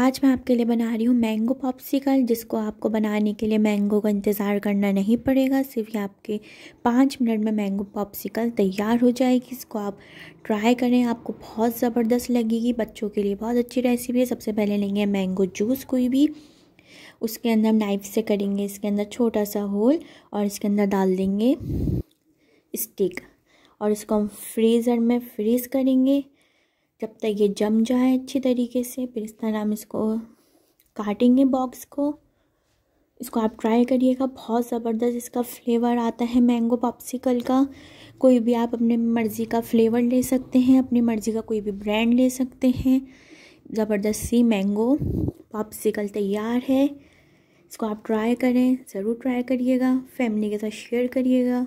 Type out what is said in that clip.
आज मैं आपके लिए बना रही हूँ मैंगो पॉप्सिकल जिसको आपको बनाने के लिए मैंगो का इंतज़ार करना नहीं पड़ेगा सिर्फ ये आपके पाँच मिनट में मैंगो पॉप्सिकल तैयार हो जाएगी इसको आप ट्राई करें आपको बहुत ज़बरदस्त लगेगी बच्चों के लिए बहुत अच्छी रेसिपी है सबसे पहले लेंगे मैंगो जूस कोई भी उसके अंदर हम नाइफ से करेंगे इसके अंदर छोटा सा होल और इसके अंदर डाल देंगे स्टिक और इसको हम फ्रीज़र में फ्रीज़ करेंगे जब तक ये जम जाए अच्छी तरीके से फिर इस तरह हम इसको काटेंगे बॉक्स को इसको आप ट्राई करिएगा बहुत ज़बरदस्त इसका फ्लेवर आता है मैंगो पॉप्सिकल का कोई भी आप अपने मर्ज़ी का फ्लेवर ले सकते हैं अपनी मर्ज़ी का कोई भी ब्रांड ले सकते हैं ज़बरदस्त सी मैंगो पॉप्सिकल तैयार है इसको आप ट्राई करें ज़रूर ट्राई करिएगा फैमिली के साथ शेयर करिएगा